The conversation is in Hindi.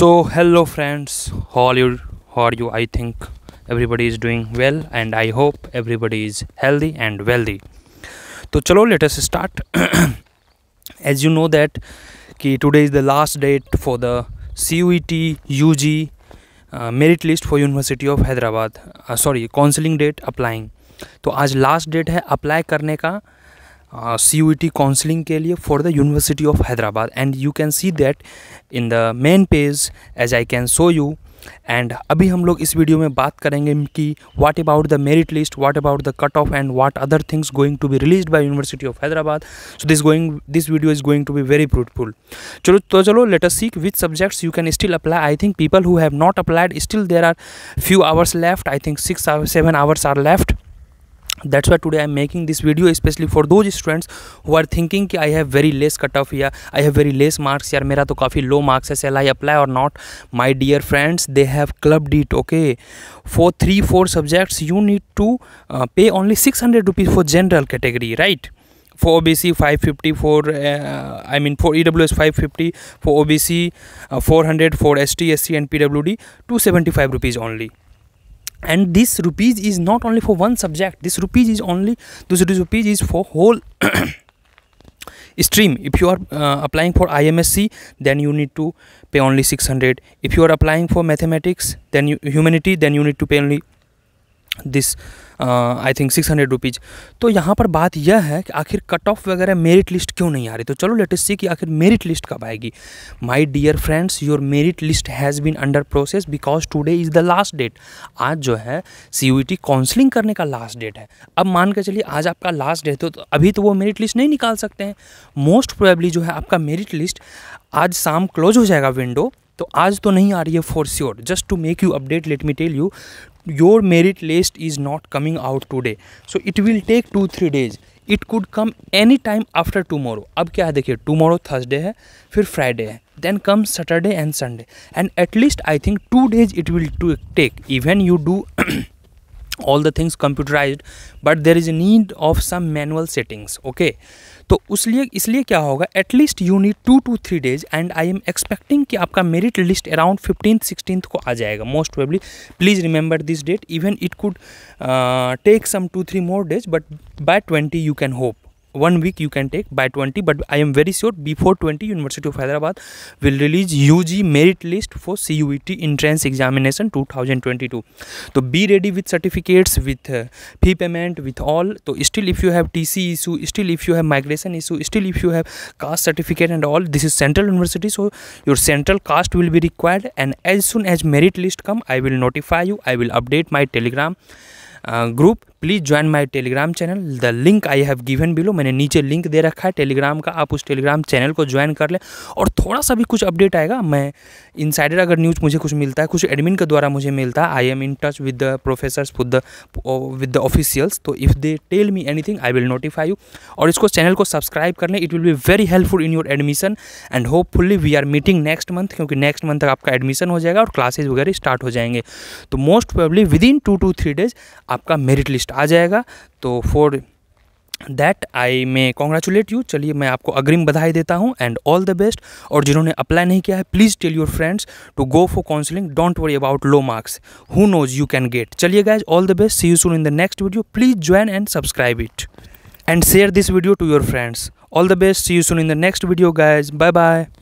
so hello friends how are you how are you I think everybody is doing well and I hope everybody is healthy and wealthy तो चलो let's start as you know that कि today is the last date for the C U T U G merit list for University of Hyderabad sorry counselling date applying तो आज लास्ट डेट है अप्लाई करने का सी यू टी काउंसलिंग के लिए for the University of Hyderabad and you can see that in the main page as I can show you and अभी हम लोग इस वीडियो में बात करेंगे कि what about the merit list what about the cut off and what other things going to be release by University of Hyderabad so this going this video is going to be very fruitful चलो तो चलो let us seek which subjects you can still apply I think people who have not applied still there are few hours left I think six seven hours are left that's why today i'm making this video especially for those students who are thinking कि I have very less cut off या I have very less marks यार मेरा तो काफ़ी लो मार्क्स है shall I apply or not my dear friends they have clubbed it okay for three four subjects you need to pay only six hundred rupees for general category right for OBC 550 uh, for uh, I mean for EWS 550 for OBC uh, 400 for ST SC and PWD 275 rupees only and this rupees is not only for one subject this rupees is only this rupees is for whole stream if you are uh, applying for imsc then you need to pay only 600 if you are applying for mathematics then you, humanity then you need to pay only this I think six hundred rupees तो यहाँ पर बात यह है कि आखिर कट ऑफ वगैरह मेरिट लिस्ट क्यों नहीं आ रही तो चलो लेटेस्ट सी कि आखिर मेरिट लिस्ट कब आएगी my dear friends your merit list has been under process because today is the last date आज जो है सी यू टी काउंसलिंग करने का लास्ट डेट है अब मान के चलिए आज आपका लास्ट डेट हो तो अभी तो वो मेरिट लिस्ट नहीं निकाल सकते हैं मोस्ट प्रोबेबली जो है आपका मेरिट लिस्ट आज शाम क्लोज हो जाएगा विंडो तो आज तो नहीं आ रही है for sure just to make you update let me tell you your merit list is not coming out today so it will take two three days it could come any time after tomorrow अब क्या है देखिए टूमोरो थर्सडे है फिर फ्राइडे है then come Saturday and Sunday and at least I think two days it will to take even you do all the things computerize but there is need of some manual settings okay तो तो उसलिए इसलिए क्या होगा at least you need to two three days and I am expecting कि आपका merit list around fifteen sixteen को आ जाएगा most probably please remember this date even it could take some two three more days but by twenty you can hope one week you can take by 20 but i am very sure before 20 university of hyderabad will release ug merit list for cuet entrance examination 2022 so be ready with certificates with uh, fee payment with all so still if you have tc issue still if you have migration issue still if you have caste certificate and all this is central university so your central caste will be required and as soon as merit list come i will notify you i will update my telegram uh, group please join my Telegram channel the link I have given below मैंने नीचे लिंक दे रखा है टेलीग्राम का आप उस टेलीग्राम चैनल को ज्वाइन कर लें और थोड़ा सा भी कुछ अपडेट आएगा मैं इनसाइडर अगर न्यूज़ मुझे कुछ मिलता है कुछ एडमिन के द्वारा मुझे मिलता है I am in touch with the professors with the with the officials तो if they tell me anything I will notify you और इसको चैनल को सब्सक्राइब कर लें it will be very helpful in your admission and hope we are meeting next month क्योंकि नेक्स्ट मंथ तक आपका एडमिशन हो जाएगा और क्लासेज वगैरह स्टार्ट हो जाएंगे तो most probably within two two three days आपका मेरिट लिस्ट लिस्ट आ जाएगा तो for that I may congratulate you चलिए मैं आपको अग्रिम बधाई देता हूँ एंड ऑल द बेस्ट और जिन्होंने अप्लाई नहीं किया है please tell your friends to go for counselling don't worry about low marks who knows you can get चलिए guys all the best see you soon in the next video please join and subscribe it and share this video to your friends all the best see you soon in the next video guys bye bye